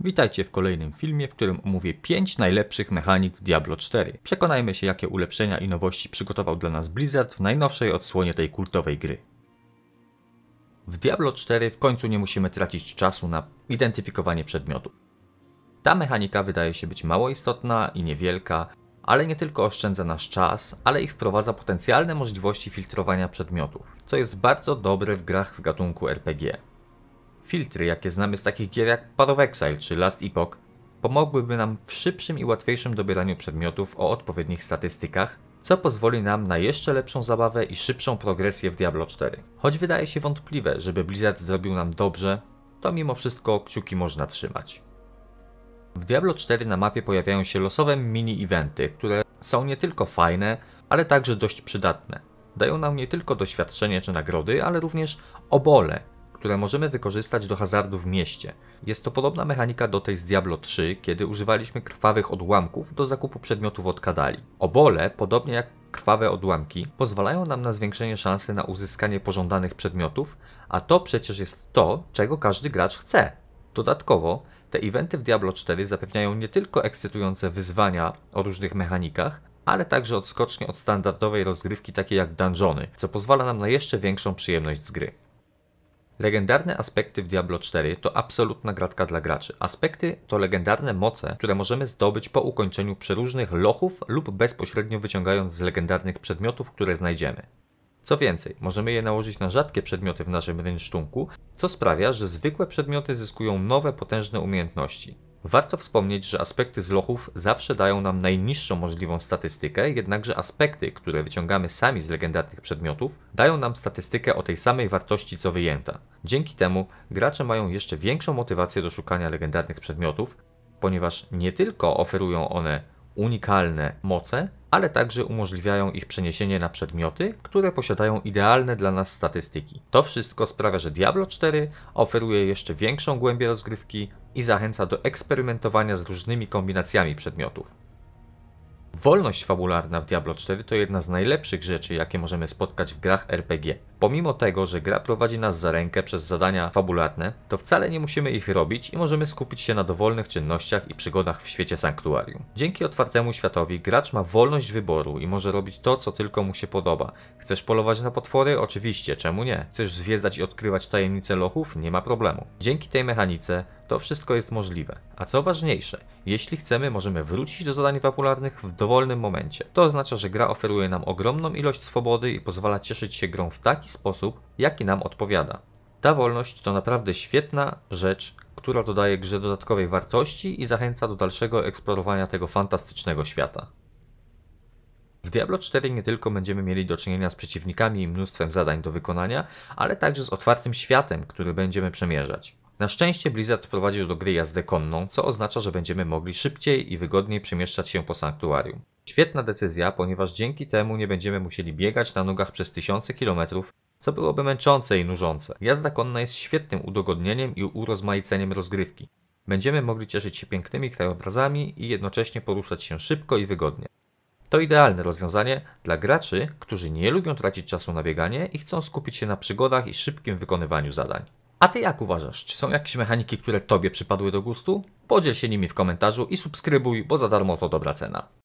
Witajcie w kolejnym filmie, w którym omówię 5 najlepszych mechanik w Diablo 4. Przekonajmy się jakie ulepszenia i nowości przygotował dla nas Blizzard w najnowszej odsłonie tej kultowej gry. W Diablo 4 w końcu nie musimy tracić czasu na identyfikowanie przedmiotu. Ta mechanika wydaje się być mało istotna i niewielka, ale nie tylko oszczędza nasz czas, ale i wprowadza potencjalne możliwości filtrowania przedmiotów, co jest bardzo dobre w grach z gatunku RPG. Filtry, jakie znamy z takich gier jak Path of Exile czy Last Epoch, pomogłyby nam w szybszym i łatwiejszym dobieraniu przedmiotów o odpowiednich statystykach, co pozwoli nam na jeszcze lepszą zabawę i szybszą progresję w Diablo 4. Choć wydaje się wątpliwe, żeby Blizzard zrobił nam dobrze, to mimo wszystko kciuki można trzymać. W Diablo 4 na mapie pojawiają się losowe mini-eventy, które są nie tylko fajne, ale także dość przydatne. Dają nam nie tylko doświadczenie czy nagrody, ale również obole, które możemy wykorzystać do hazardu w mieście. Jest to podobna mechanika do tej z Diablo 3, kiedy używaliśmy krwawych odłamków do zakupu przedmiotów od kadali. Obole, podobnie jak krwawe odłamki, pozwalają nam na zwiększenie szansy na uzyskanie pożądanych przedmiotów, a to przecież jest to, czego każdy gracz chce. Dodatkowo, te eventy w Diablo 4 zapewniają nie tylko ekscytujące wyzwania o różnych mechanikach, ale także odskocznie od standardowej rozgrywki takiej jak dungeony, co pozwala nam na jeszcze większą przyjemność z gry. Legendarne aspekty w Diablo 4 to absolutna gratka dla graczy. Aspekty to legendarne moce, które możemy zdobyć po ukończeniu przeróżnych lochów lub bezpośrednio wyciągając z legendarnych przedmiotów, które znajdziemy. Co więcej, możemy je nałożyć na rzadkie przedmioty w naszym rynsztunku, co sprawia, że zwykłe przedmioty zyskują nowe potężne umiejętności. Warto wspomnieć, że aspekty z lochów zawsze dają nam najniższą możliwą statystykę, jednakże aspekty, które wyciągamy sami z legendarnych przedmiotów, dają nam statystykę o tej samej wartości co wyjęta. Dzięki temu gracze mają jeszcze większą motywację do szukania legendarnych przedmiotów, ponieważ nie tylko oferują one unikalne moce, ale także umożliwiają ich przeniesienie na przedmioty, które posiadają idealne dla nas statystyki. To wszystko sprawia, że Diablo 4 oferuje jeszcze większą głębię rozgrywki i zachęca do eksperymentowania z różnymi kombinacjami przedmiotów. Wolność fabularna w Diablo 4 to jedna z najlepszych rzeczy, jakie możemy spotkać w grach RPG. Pomimo tego, że gra prowadzi nas za rękę przez zadania fabularne, to wcale nie musimy ich robić i możemy skupić się na dowolnych czynnościach i przygodach w świecie sanktuarium. Dzięki otwartemu światowi gracz ma wolność wyboru i może robić to, co tylko mu się podoba. Chcesz polować na potwory? Oczywiście, czemu nie? Chcesz zwiedzać i odkrywać tajemnice lochów? Nie ma problemu. Dzięki tej mechanice to wszystko jest możliwe. A co ważniejsze, jeśli chcemy, możemy wrócić do zadań popularnych w dowolnym momencie. To oznacza, że gra oferuje nam ogromną ilość swobody i pozwala cieszyć się grą w taki sposób, jaki nam odpowiada. Ta wolność to naprawdę świetna rzecz, która dodaje grze dodatkowej wartości i zachęca do dalszego eksplorowania tego fantastycznego świata. W Diablo 4 nie tylko będziemy mieli do czynienia z przeciwnikami i mnóstwem zadań do wykonania, ale także z otwartym światem, który będziemy przemierzać. Na szczęście Blizzard wprowadził do gry jazdę konną, co oznacza, że będziemy mogli szybciej i wygodniej przemieszczać się po sanktuarium. Świetna decyzja, ponieważ dzięki temu nie będziemy musieli biegać na nogach przez tysiące kilometrów, co byłoby męczące i nużące. Jazda konna jest świetnym udogodnieniem i urozmaiceniem rozgrywki. Będziemy mogli cieszyć się pięknymi krajobrazami i jednocześnie poruszać się szybko i wygodnie. To idealne rozwiązanie dla graczy, którzy nie lubią tracić czasu na bieganie i chcą skupić się na przygodach i szybkim wykonywaniu zadań. A ty jak uważasz? Czy są jakieś mechaniki, które tobie przypadły do gustu? Podziel się nimi w komentarzu i subskrybuj, bo za darmo to dobra cena.